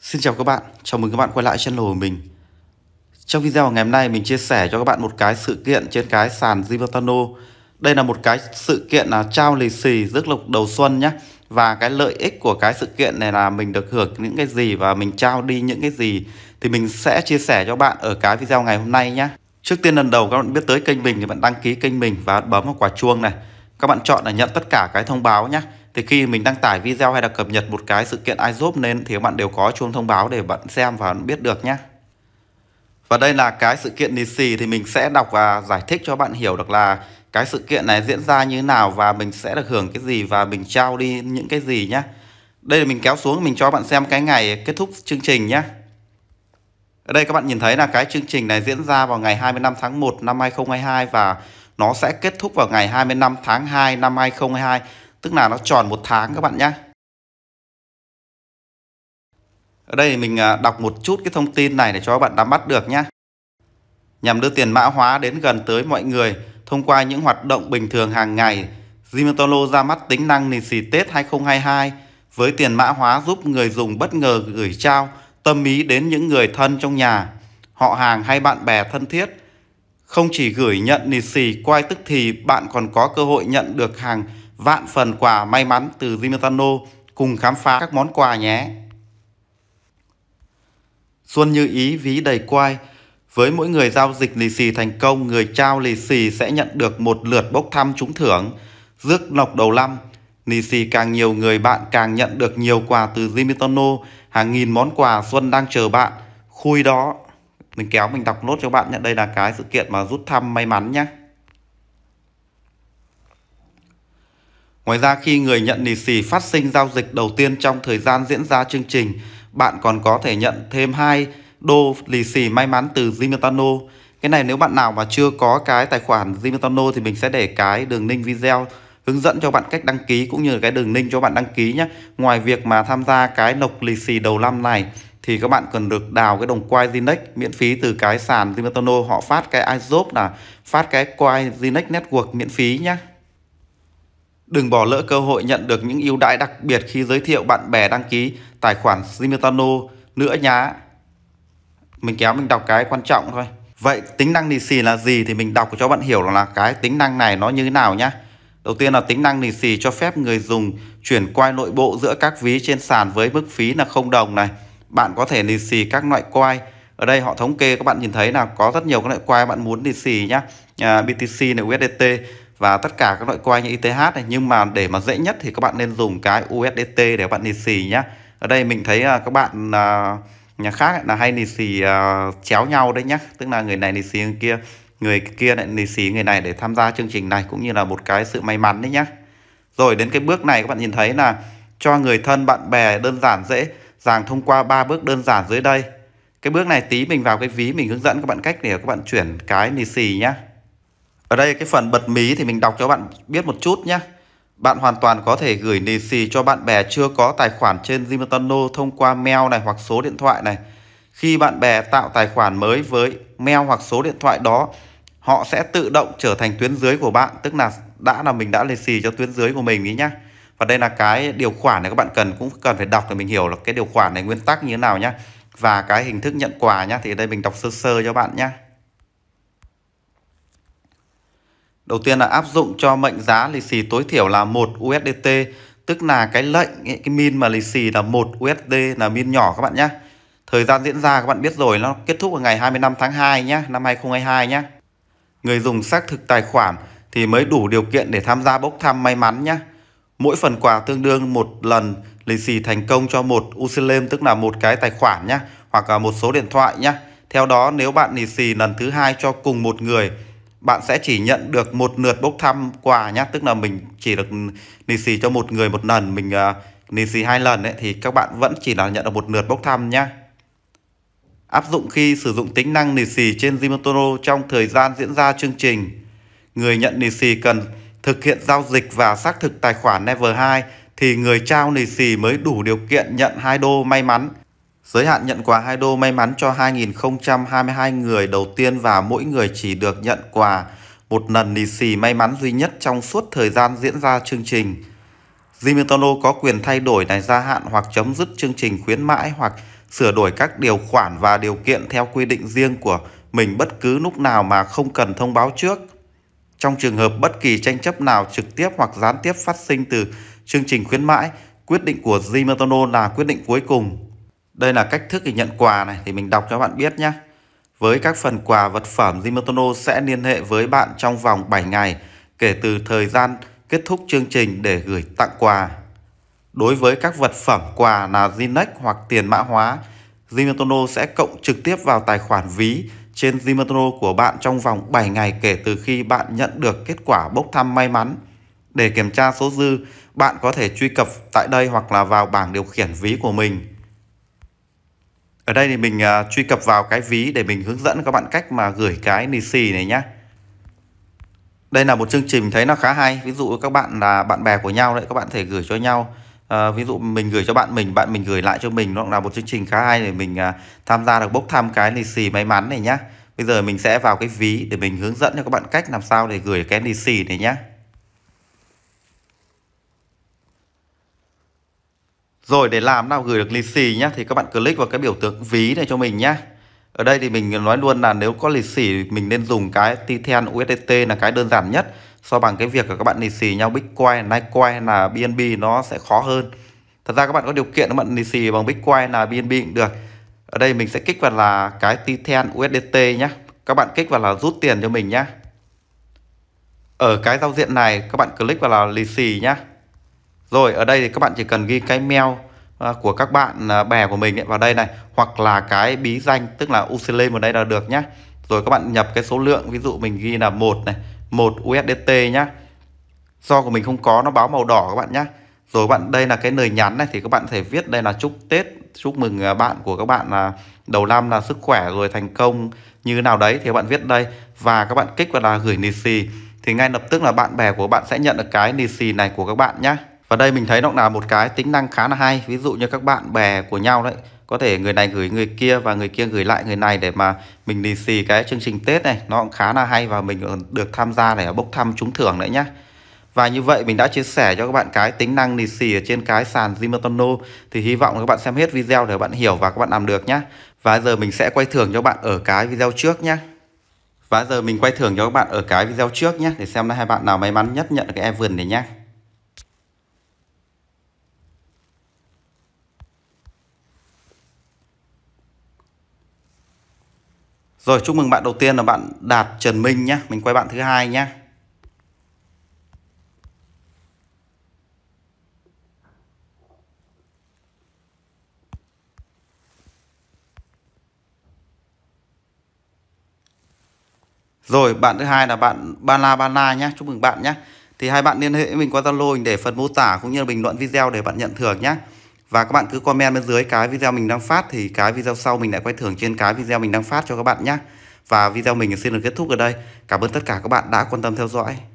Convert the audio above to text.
Xin chào các bạn, chào mừng các bạn quay lại channel của mình Trong video ngày hôm nay mình chia sẻ cho các bạn một cái sự kiện trên cái sàn Zibotano Đây là một cái sự kiện là trao lì xì rước lộc đầu xuân nhé Và cái lợi ích của cái sự kiện này là mình được hưởng những cái gì và mình trao đi những cái gì Thì mình sẽ chia sẻ cho bạn ở cái video ngày hôm nay nhé Trước tiên lần đầu các bạn biết tới kênh mình thì bạn đăng ký kênh mình và bấm vào quả chuông này Các bạn chọn là nhận tất cả cái thông báo nhé thì khi mình đăng tải video hay là cập nhật một cái sự kiện iZoop lên thì các bạn đều có chuông thông báo để bạn xem và biết được nhé. Và đây là cái sự kiện Nisi thì mình sẽ đọc và giải thích cho bạn hiểu được là cái sự kiện này diễn ra như nào và mình sẽ được hưởng cái gì và mình trao đi những cái gì nhé. Đây là mình kéo xuống mình cho bạn xem cái ngày kết thúc chương trình nhé. Ở đây các bạn nhìn thấy là cái chương trình này diễn ra vào ngày 25 tháng 1 năm 2022 và nó sẽ kết thúc vào ngày 25 tháng 2 năm 2022 tức là nó tròn một tháng các bạn nhé ở đây mình à, đọc một chút cái thông tin này để cho các bạn nắm bắt được nhé nhằm đưa tiền mã hóa đến gần tới mọi người thông qua những hoạt động bình thường hàng ngày Zimotolo ra mắt tính năng lì xì Tết 2022 với tiền mã hóa giúp người dùng bất ngờ gửi trao tâm ý đến những người thân trong nhà, họ hàng hay bạn bè thân thiết. Không chỉ gửi nhận lì xì quay tức thì bạn còn có cơ hội nhận được hàng vạn phần quà may mắn từ Zinotano cùng khám phá các món quà nhé. Xuân như ý ví đầy quai, với mỗi người giao dịch lì xì thành công, người trao lì xì sẽ nhận được một lượt bốc thăm trúng thưởng, rước lộc đầu năm. Lì xì càng nhiều người bạn càng nhận được nhiều quà từ Zimitono, hàng nghìn món quà Xuân đang chờ bạn. Khui đó, mình kéo mình đọc nốt cho bạn nhận đây là cái sự kiện mà rút thăm may mắn nhé. Ngoài ra khi người nhận lì xì phát sinh giao dịch đầu tiên trong thời gian diễn ra chương trình, bạn còn có thể nhận thêm 2 đô lì xì may mắn từ Zimetano. Cái này nếu bạn nào mà chưa có cái tài khoản Zimetano thì mình sẽ để cái đường link video hướng dẫn cho bạn cách đăng ký cũng như cái đường link cho bạn đăng ký nhé. Ngoài việc mà tham gia cái nộp lì xì đầu năm này thì các bạn cần được đào cái đồng quay Zinex miễn phí từ cái sàn Zimetano họ phát cái iZob là phát cái quay Zinex Network miễn phí nhé. Đừng bỏ lỡ cơ hội nhận được những ưu đãi đặc biệt khi giới thiệu bạn bè đăng ký tài khoản Simutano nữa nhá. Mình kéo mình đọc cái quan trọng thôi. Vậy tính năng nì xì là gì thì mình đọc cho bạn hiểu là cái tính năng này nó như thế nào nhá. Đầu tiên là tính năng nì xì cho phép người dùng chuyển quay nội bộ giữa các ví trên sàn với mức phí là không đồng này. Bạn có thể nì xì các loại quay. Ở đây họ thống kê các bạn nhìn thấy là có rất nhiều các loại quay bạn muốn nì xì nhá. À, BTC này USDT và tất cả các loại coin như ETH này nhưng mà để mà dễ nhất thì các bạn nên dùng cái USDT để các bạn nì xì nhá ở đây mình thấy à, các bạn à, nhà khác là hay nì xì à, chéo nhau đấy nhá tức là người này nì xì người kia người kia lại nì xì người này để tham gia chương trình này cũng như là một cái sự may mắn đấy nhá rồi đến cái bước này các bạn nhìn thấy là cho người thân bạn bè đơn giản dễ dàng thông qua ba bước đơn giản dưới đây cái bước này tí mình vào cái ví mình hướng dẫn các bạn cách để các bạn chuyển cái nì xì nhá ở đây cái phần bật mí thì mình đọc cho bạn biết một chút nhé. Bạn hoàn toàn có thể gửi lì xì cho bạn bè chưa có tài khoản trên Zimotano thông qua mail này hoặc số điện thoại này. Khi bạn bè tạo tài khoản mới với mail hoặc số điện thoại đó, họ sẽ tự động trở thành tuyến dưới của bạn, tức là đã là mình đã lì xì cho tuyến dưới của mình ý nhá. Và đây là cái điều khoản này các bạn cần cũng cần phải đọc để mình hiểu là cái điều khoản này nguyên tắc như thế nào nhá. Và cái hình thức nhận quà nhá thì đây mình đọc sơ sơ cho bạn nhá. Đầu tiên là áp dụng cho mệnh giá lì xì tối thiểu là 1 USDT, tức là cái lệnh cái min mà lì xì là 1 USD là min nhỏ các bạn nhé. Thời gian diễn ra các bạn biết rồi nó kết thúc vào ngày 25 tháng 2 nhé, năm 2022 nhé. Người dùng xác thực tài khoản thì mới đủ điều kiện để tham gia bốc thăm may mắn nhé. Mỗi phần quà tương đương một lần lì xì thành công cho một UCLM tức là một cái tài khoản nhé, hoặc là một số điện thoại nhé. Theo đó nếu bạn lì xì lần thứ hai cho cùng một người bạn sẽ chỉ nhận được một lượt bốc thăm quà nhá tức là mình chỉ được lì xì cho một người một lần mình uh, lì xì hai lần ấy, thì các bạn vẫn chỉ là nhận được một lượt bốc thăm nhá áp dụng khi sử dụng tính năng lì xì trên Zimotoro trong thời gian diễn ra chương trình người nhận lì xì cần thực hiện giao dịch và xác thực tài khoản level 2 thì người trao lì xì mới đủ điều kiện nhận hai đô may mắn Giới hạn nhận quà hai đô may mắn cho 2022 người đầu tiên và mỗi người chỉ được nhận quà một lần lì xì may mắn duy nhất trong suốt thời gian diễn ra chương trình. Zimitono có quyền thay đổi này gia hạn hoặc chấm dứt chương trình khuyến mãi hoặc sửa đổi các điều khoản và điều kiện theo quy định riêng của mình bất cứ lúc nào mà không cần thông báo trước. Trong trường hợp bất kỳ tranh chấp nào trực tiếp hoặc gián tiếp phát sinh từ chương trình khuyến mãi, quyết định của Zimitono là quyết định cuối cùng. Đây là cách thức để nhận quà này thì mình đọc cho bạn biết nhé. Với các phần quà vật phẩm Zimotono sẽ liên hệ với bạn trong vòng 7 ngày kể từ thời gian kết thúc chương trình để gửi tặng quà. Đối với các vật phẩm quà là Zinex hoặc tiền mã hóa, Zimotono sẽ cộng trực tiếp vào tài khoản ví trên Zimotono của bạn trong vòng 7 ngày kể từ khi bạn nhận được kết quả bốc thăm may mắn. Để kiểm tra số dư, bạn có thể truy cập tại đây hoặc là vào bảng điều khiển ví của mình. Ở đây thì mình uh, truy cập vào cái ví để mình hướng dẫn các bạn cách mà gửi cái Nisi này nhé. Đây là một chương trình mình thấy nó khá hay. Ví dụ các bạn là bạn bè của nhau đấy, các bạn thể gửi cho nhau. À, ví dụ mình gửi cho bạn mình, bạn mình gửi lại cho mình. Nó là một chương trình khá hay để mình à, tham gia được bốc thăm cái lì may mắn này nhé. Bây giờ mình sẽ vào cái ví để mình hướng dẫn cho các bạn cách làm sao để gửi cái lì này nhé. Rồi để làm nào gửi được lì xì nhá thì các bạn click vào cái biểu tượng ví này cho mình nhá. Ở đây thì mình nói luôn là nếu có lì xì mình nên dùng cái Titan USDT là cái đơn giản nhất so bằng cái việc của các bạn lì xì nhau Bitcoin, Litecoin là BNB nó sẽ khó hơn. Thật ra các bạn có điều kiện các bạn lì xì bằng Bitcoin là BNB cũng được. Ở đây mình sẽ kích vào là cái Titan USDT nhá. Các bạn kích vào là rút tiền cho mình nhá. Ở cái giao diện này các bạn click vào là lì xì nhá. Rồi ở đây thì các bạn chỉ cần ghi cái mail à, của các bạn à, bè của mình vào đây này hoặc là cái bí danh tức là UCL vào đây là được nhé Rồi các bạn nhập cái số lượng ví dụ mình ghi là một này, một USDT nhé Do của mình không có nó báo màu đỏ các bạn nhé Rồi bạn đây là cái lời nhắn này thì các bạn thể viết đây là chúc Tết, chúc mừng à, bạn của các bạn là đầu năm là sức khỏe rồi thành công như nào đấy thì các bạn viết đây và các bạn kích vào là gửi lì xì thì ngay lập tức là bạn bè của bạn sẽ nhận được cái lì xì này của các bạn nhé và đây mình thấy nó là một cái tính năng khá là hay ví dụ như các bạn bè của nhau đấy có thể người này gửi người kia và người kia gửi lại người này để mà mình lì xì cái chương trình Tết này nó cũng khá là hay và mình được tham gia để bốc thăm trúng thưởng đấy nhá và như vậy mình đã chia sẻ cho các bạn cái tính năng lì xì ở trên cái sàn Zimotono thì hy vọng các bạn xem hết video để các bạn hiểu và các bạn làm được nhé và giờ mình sẽ quay thưởng cho các bạn ở cái video trước nhé và giờ mình quay thưởng cho các bạn ở cái video trước nhé để xem là hai bạn nào may mắn nhất nhận cái event này nhé Rồi chúc mừng bạn đầu tiên là bạn Đạt Trần Minh nhé Mình quay bạn thứ hai nhé Rồi bạn thứ hai là bạn Bala Bala nhé Chúc mừng bạn nhé Thì hai bạn liên hệ với mình qua Zalo để phần mô tả cũng như là bình luận video để bạn nhận thưởng nhé và các bạn cứ comment bên dưới cái video mình đang phát thì cái video sau mình lại quay thưởng trên cái video mình đang phát cho các bạn nhé. Và video mình xin được kết thúc ở đây. Cảm ơn tất cả các bạn đã quan tâm theo dõi.